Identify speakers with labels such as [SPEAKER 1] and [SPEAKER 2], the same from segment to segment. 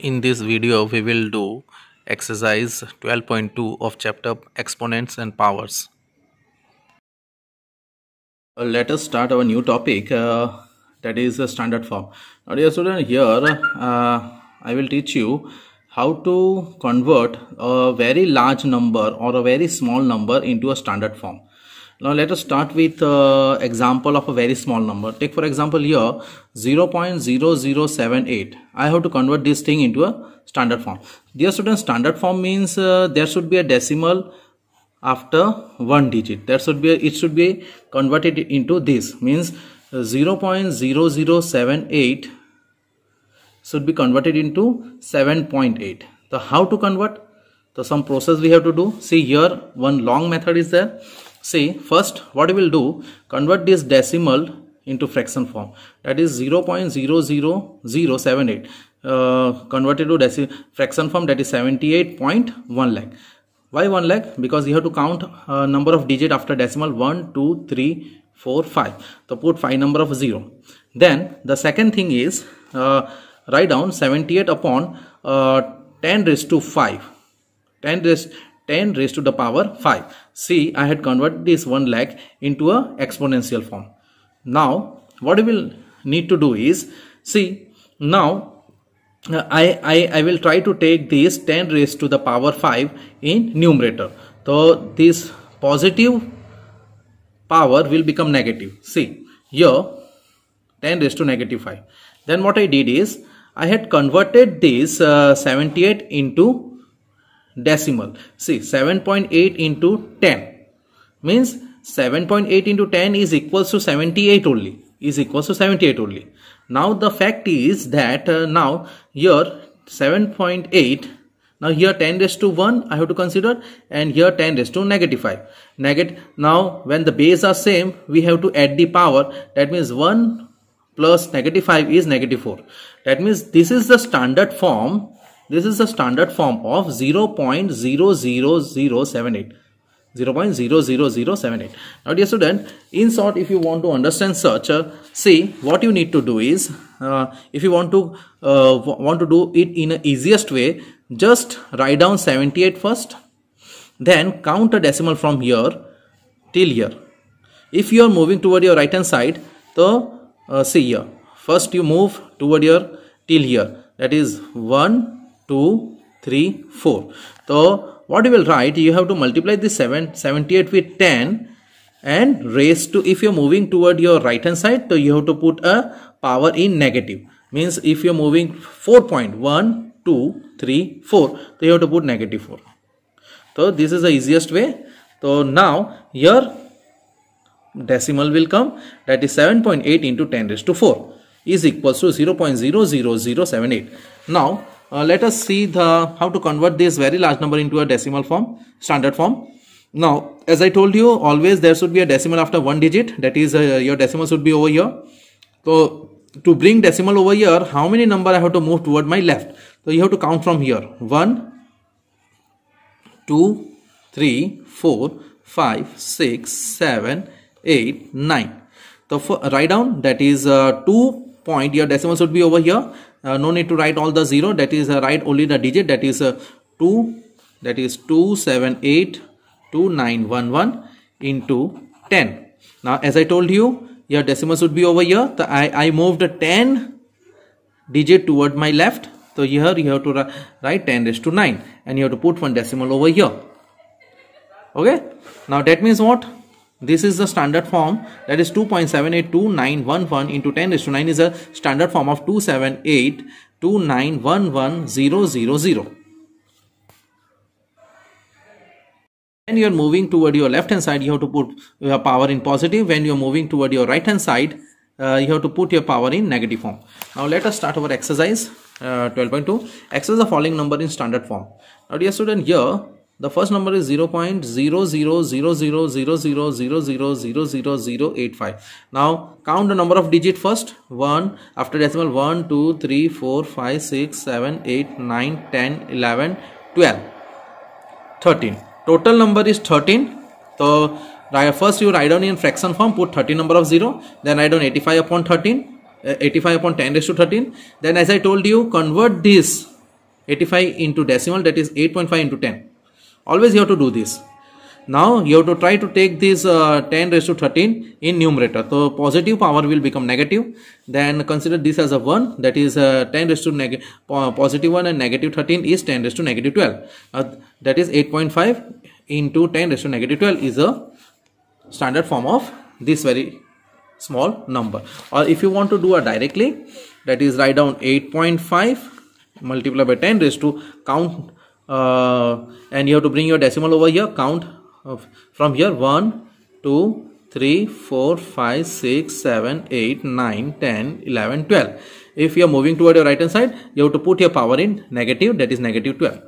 [SPEAKER 1] In this video we will do exercise 12.2 of chapter exponents and powers. Uh, let us start our new topic uh, that is a uh, standard form. Now dear student here uh, I will teach you how to convert a very large number or a very small number into a standard form. Now let us start with uh, example of a very small number. Take for example here 0.0078. I have to convert this thing into a standard form. Dear students, standard form means uh, there should be a decimal after one digit. There should be a, it should be converted into this means uh, 0.0078 should be converted into 7.8. So how to convert? So some process we have to do. See here one long method is there See, first what we will do, convert this decimal into fraction form. That is 0 0.00078 uh, converted to decimal fraction form that is 78.1 lakh. Why 1 lakh? Because you have to count uh, number of digit after decimal 1, 2, 3, 4, 5. So put 5 number of 0. Then the second thing is uh, write down 78 upon uh, 10 raised to 5. 10 raised 10 raised to the power 5. See, I had converted this 1 lakh into a exponential form. Now, what we will need to do is, see, now uh, I, I, I will try to take this 10 raised to the power 5 in numerator. So, this positive power will become negative. See, here 10 raised to negative 5. Then what I did is, I had converted this uh, 78 into decimal. See 7.8 into 10 means 7.8 into 10 is equals to 78 only is equals to 78 only. Now the fact is that uh, now here 7.8 now here 10 raised to 1 I have to consider and here 10 raised to negative 5. Negative now when the base are same we have to add the power that means 1 plus negative 5 is negative 4. That means this is the standard form this is the standard form of 0 0.00078. 0 0.00078. Now dear student, in short if you want to understand such uh, see what you need to do is, uh, if you want to uh, want to do it in the easiest way, just write down 78 first, then count a decimal from here till here. If you are moving toward your right hand side, so uh, see here, first you move toward your till here that is 1 2, 3, 4. So what you will write, you have to multiply this 7, 78 with 10 and raise to, if you're moving toward your right hand side, so you have to put a power in negative. Means if you're moving 4.1, 2, 3, 4, so you have to put negative 4. So this is the easiest way. So now your decimal will come that is 7.8 into 10 raised to 4 is equals to 0.00078. Now uh, let us see the how to convert this very large number into a decimal form standard form now as i told you always there should be a decimal after one digit that is uh, your decimal should be over here so to bring decimal over here how many number i have to move toward my left so you have to count from here 1 2 3 4 5 6 7 8 9 so for, write down that is uh, 2 point your decimal should be over here uh, no need to write all the zero that is uh, write only the digit that is uh, 2 that is 2782911 into 10 now as i told you your decimal should be over here the, i i moved a 10 digit toward my left so here you have to write 10 raised to 9 and you have to put one decimal over here okay now that means what this is the standard form that is 2.782911 into 10 raised to 9 is a standard form of 278291100. When you are moving toward your left hand side, you have to put your power in positive. When you are moving toward your right hand side, uh, you have to put your power in negative form. Now let us start our exercise uh, 12.2. Exercise the following number in standard form. Now dear student, here the first number is 0.000000000085. Now count the number of digit first. 1 after decimal 1, 2, 3, 4, 5, 6, 7, 8, 9, 10, 11, 12, 13. Total number is 13. So first you write down in fraction form put 13 number of 0 then write down 85 upon 13 uh, 85 upon 10 raised to 13 then as I told you convert this 85 into decimal that is 8.5 into 10 always you have to do this now you have to try to take this uh, 10 raised to 13 in numerator so positive power will become negative then consider this as a 1 that is uh, 10 raised to negative positive 1 and negative 13 is 10 raised to negative 12 uh, that is 8.5 into 10 raised to negative 12 is a standard form of this very small number or if you want to do a directly that is write down 8.5 multiplied by 10 raised to count uh, and you have to bring your decimal over here count of, from here 1 2 3 4 5 6 7 8 9 10 11 12 if you are moving toward your right hand side you have to put your power in negative that is negative 12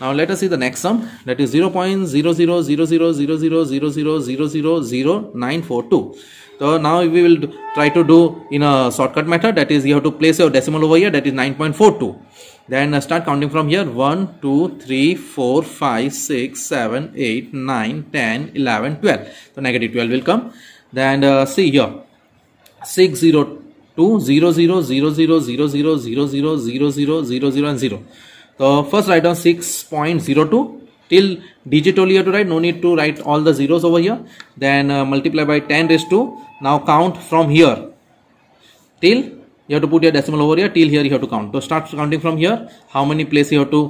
[SPEAKER 1] now let us see the next sum that is 0 0.0000000000942. So now we will try to do in a shortcut method that is you have to place your decimal over here that is 9.42. Then start counting from here 1, 2, 3, 4, 5, 6, 7, 8, 9, 10, 11, 12. So negative 12 will come. Then uh, see here 6, 0, 2, 0, 0, 0, 0, 0, 0, 0, 0, 0, 0, 0, 0, and 0. So first write down 6.02 till digit only you have to write no need to write all the zeros over here then uh, multiply by 10 raised to now count from here till you have to put your decimal over here till here you have to count so start counting from here how many place you have to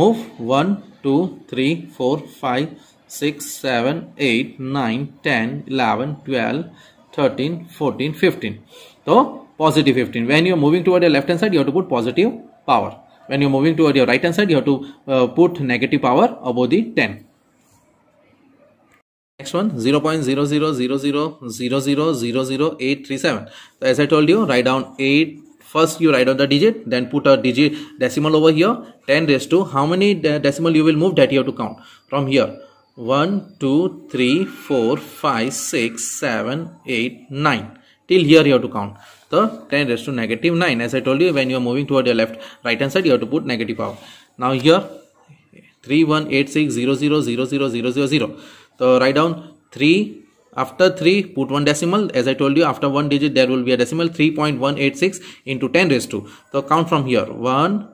[SPEAKER 1] move 1 2 3 4 5 6 7 8 9 10 11 12 13 14 15 so positive 15 when you're moving toward your left hand side you have to put positive power when you're moving toward your right hand side you have to uh, put negative power above the 10 Next one 0 So as I told you, write down 8. First you write down the digit, then put a digit decimal over here. 10 raised to how many decimal you will move that you have to count from here. 1, 2, 3, 4, 5, 6, 7, 8, 9. Till here you have to count. The 10 raised to negative 9. As I told you, when you are moving toward your left right hand side, you have to put negative power. Now here three one eight six zero zero zero zero zero zero. So write down 3 after 3 put one decimal as I told you after one digit there will be a decimal 3.186 into 10 raised to. So count from here 1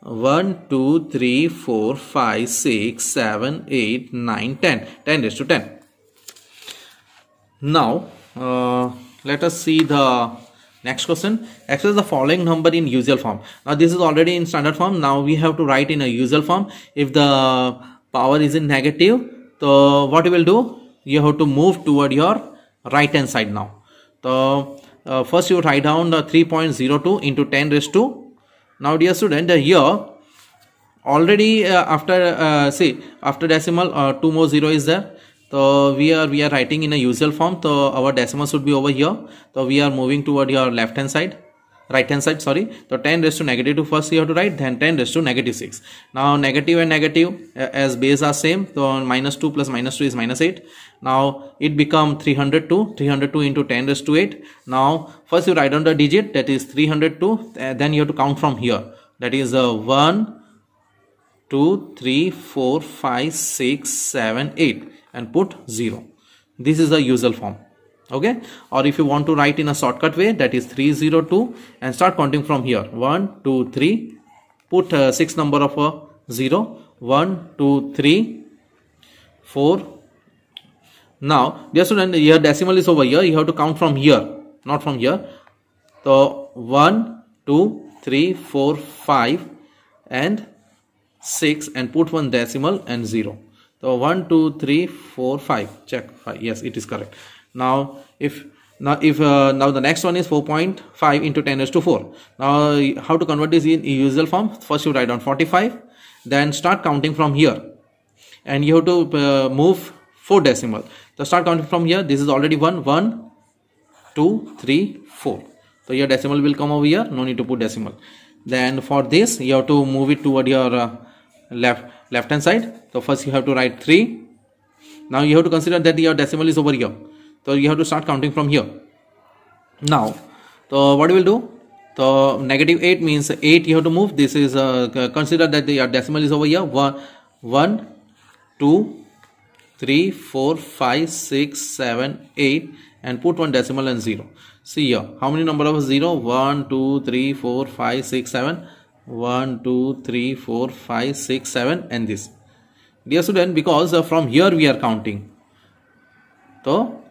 [SPEAKER 1] 1 2 3 4 5 6 7 8 9 10 10 raised to 10. Now uh, let us see the next question access the following number in usual form now this is already in standard form now we have to write in a usual form if the power is in negative so what you will do you have to move toward your right hand side now so uh, first you write down the 3.02 into 10 raised to now dear student uh, here already uh, after see after decimal two more zero is there so we are we are writing in a usual form so our decimal should be over here so we are moving toward your left hand side right hand side sorry so 10 raised to negative 2 first you have to write then 10 raised to negative 6 now negative and negative uh, as base are same so minus 2 plus minus 2 is minus 8 now it become 302 302 into 10 raised to 8 now first you write down the digit that is 302 uh, then you have to count from here that is uh, 1 2 3 4 5 6 7 8 and put 0 this is the usual form okay or if you want to write in a shortcut way that is 302 and start counting from here 1 2 3 put uh, 6 number of a 0 1 2 3 4 now dear student your decimal is over here you have to count from here not from here so 1 2 3 4 5 and 6 and put one decimal and 0 so 1 2 3 4 5 check 5 yes it is correct now if now if uh, now the next one is 4.5 into 10 raised to 4 now how to convert this in usual form first you write down 45 then start counting from here and you have to uh, move four decimal so start counting from here this is already one one two three four so your decimal will come over here no need to put decimal then for this you have to move it toward your uh, left left hand side so first you have to write 3 now you have to consider that your decimal is over here so you have to start counting from here now so what you will do so negative 8 means 8 you have to move this is uh, consider that the decimal is over here 1 1 2 3 4 5 6 7 8 and put one decimal and 0 see here how many number of 0 1 2 3 4 5 6 7 1 2 3 4 5 6 7 and this dear student because uh, from here we are counting so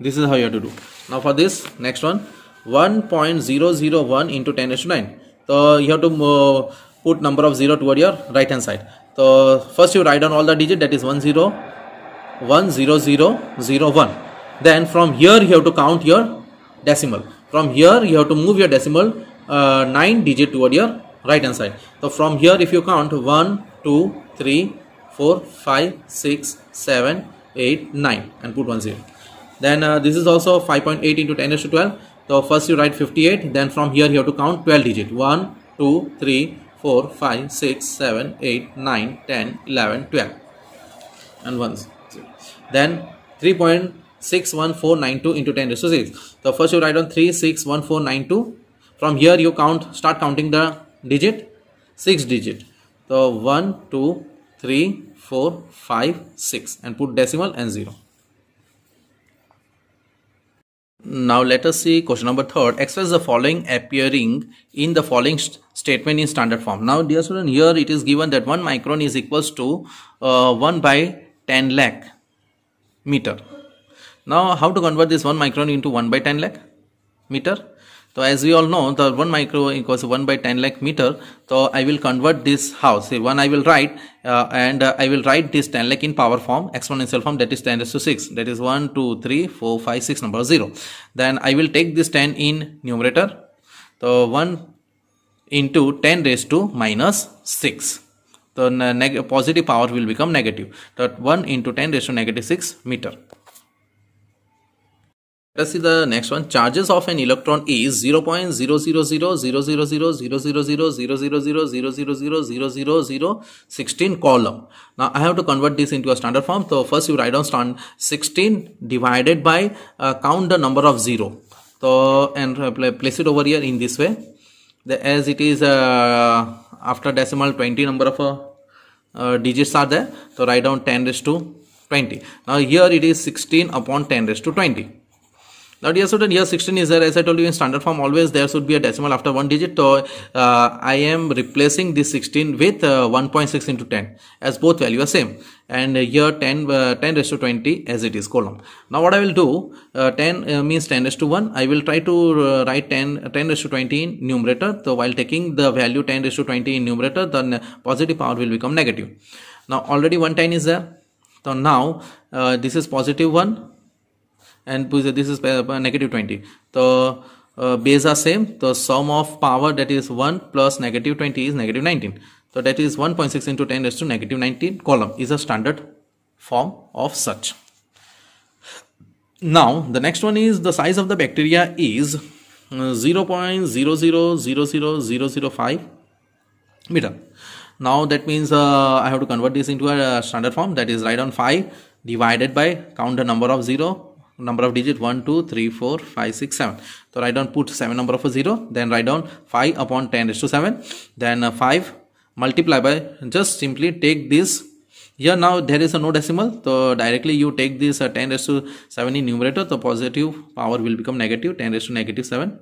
[SPEAKER 1] this is how you have to do now for this next one 1.001 into 10 is to 9 so you have to uh, put number of 0 toward your right hand side so first you write down all the digit that is 10 1 0 0 0 1 then from here you have to count your decimal from here you have to move your decimal uh, 9 digit toward your right hand side so from here if you count 1 2 3 4 5 6 7 8 9 and put one zero then uh, this is also 5.8 into 10 to 12 so first you write 58 then from here you have to count 12 digit 1 2 3 4 5 6 7 8 9 10 11 12 and once then 3.61492 into 10 to 6 so first you write on 361492 from here you count start counting the digit 6 digit so 1 2 3 4 5 6 and put decimal and 0 now let us see question number third. Express the following appearing in the following st statement in standard form. Now dear student, here it is given that 1 micron is equals to uh, 1 by 10 lakh meter. Now how to convert this 1 micron into 1 by 10 lakh meter? So as we all know, the 1 micro equals 1 by 10 lakh meter. So I will convert this house. Say 1 I will write uh, and uh, I will write this 10 lakh in power form, exponential form that is 10 raised to 6. That is 1, 2, 3, 4, 5, 6 number 0. Then I will take this 10 in numerator. So 1 into 10 raised to minus 6. The positive power will become negative. That 1 into 10 raised to negative 6 meter. Let's see the next one. Charges of an electron is 0.00000000000000016 column. Now I have to convert this into a standard form. So first you write down 16 divided by count the number of 0. So and place it over here in this way. The, as it is after decimal 20 number of digits are there. So write down 10 raised to 20. Now here it is 16 upon 10 raised to 20. Now dear student, year 16 is there. As I told you in standard form, always there should be a decimal after one digit. So uh, I am replacing this 16 with uh, 1.6 into 10 as both value are same. And here 10, uh, 10 raised to 20 as it is column. Now what I will do, uh, 10 uh, means 10 raised to 1. I will try to uh, write 10, 10 raised to 20 in numerator. So while taking the value 10 raised to 20 in numerator, then positive power will become negative. Now already 110 is there. So now this is positive 1 and this is negative 20 the uh, base are same the sum of power that is 1 plus negative 20 is negative 19 so that is 1.6 into 10 raised to negative 19 column is a standard form of such now the next one is the size of the bacteria is uh, 0.0000005 meter now that means uh, i have to convert this into a standard form that is write on 5 divided by count the number of 0 number of digit 1 2 3 4 5 6 7 so write down put 7 number of a 0 then write down 5 upon 10 raised to 7 then uh, 5 multiply by just simply take this here now there is a no decimal so directly you take this uh, 10 raised to 7 in numerator so positive power will become negative 10 raised to negative 7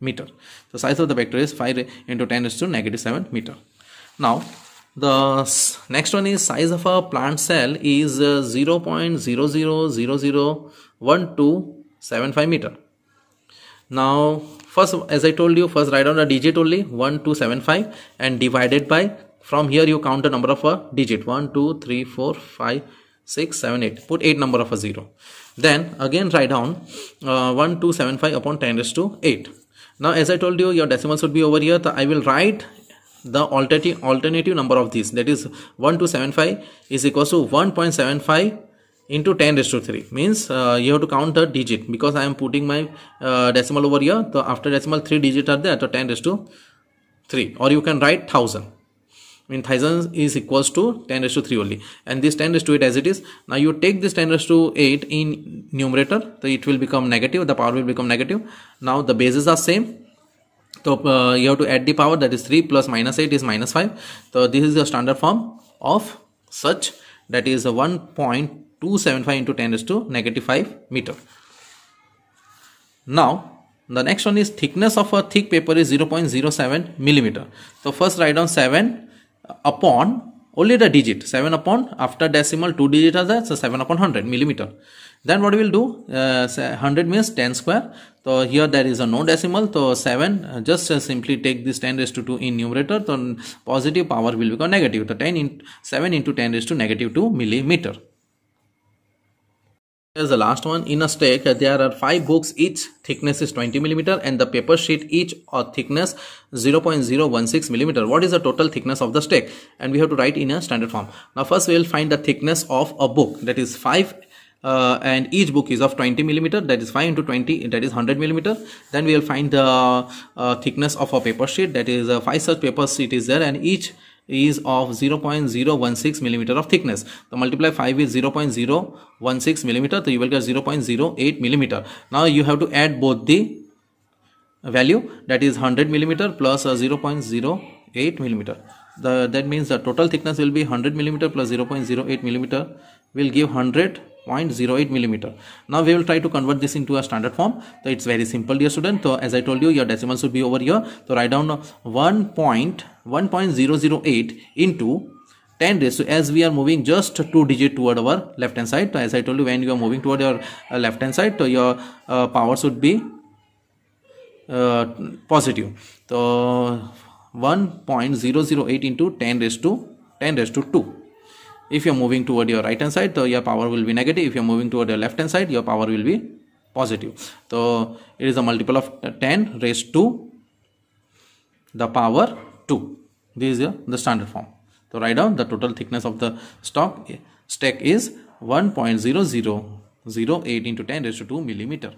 [SPEAKER 1] meter the size of the vector is 5 into 10 raised to negative 7 meter now the next one is size of a plant cell is uh, 0.0000 1275 meter. Now first as I told you first write down the digit only 1275 and divided by from here you count the number of a digit 1 2 3 4 5 6 7 8 put 8 number of a 0 then again write down uh, 1275 upon 10 raised to 8 now as I told you your decimals would be over here so I will write the alternative alternative number of these that is 1275 is equal to 1.75 into 10 raised to 3 means uh, you have to count the digit because I am putting my uh, decimal over here so after decimal 3 digit are there so 10 raised to 3 or you can write 1000 I mean thousand is equals to 10 raised to 3 only and this 10 raised to 8 as it is now you take this 10 raised to 8 in numerator so it will become negative the power will become negative now the bases are same so uh, you have to add the power that is 3 plus minus 8 is minus 5 so this is the standard form of such that is 1.2 275 into 10 is to negative 5 meter. Now the next one is thickness of a thick paper is 0.07 millimeter. So first write down 7 upon only the digit 7 upon after decimal 2 digit are there so 7 upon 100 millimeter. Then what we'll do uh, 100 means 10 square. So here there is a no decimal so 7 uh, just uh, simply take this 10 raised to 2 in numerator so positive power will become negative. So 10 in 7 into 10 raised to negative 2 millimeter. Here's the last one. In a stack, there are five books. Each thickness is 20 millimeter, and the paper sheet each or uh, thickness 0.016 millimeter. What is the total thickness of the stack? And we have to write in a standard form. Now, first we will find the thickness of a book. That is five. Uh, and each book is of 20 millimeter that is 5 into 20 that is 100 millimeter then we will find the uh, thickness of a paper sheet that is uh, five such paper sheet is there and each is of 0.016 millimeter of thickness. So multiply 5 with 0.016 millimeter. So you will get 0.08 millimeter. Now you have to add both the value that is 100 millimeter plus 0.08 millimeter. The, that means the total thickness will be 100 millimeter plus 0.08 millimeter will give 100 0.08 millimeter. Now we will try to convert this into a standard form. So it's very simple dear student. So as I told you your decimal should be over here. So write down 1.1.008 into 10 raised to as we are moving just two digit toward our left hand side. So as I told you when you are moving toward your uh, left hand side so your uh, power should be uh, positive. So 1.008 into 10 raised to 10 raised to 2 if you're moving toward your right hand side so your power will be negative if you're moving toward your left hand side your power will be positive so it is a multiple of 10 raised to the power 2 this is the standard form so write down the total thickness of the stock stack is 1.0008 into 10 raised to 2 millimeter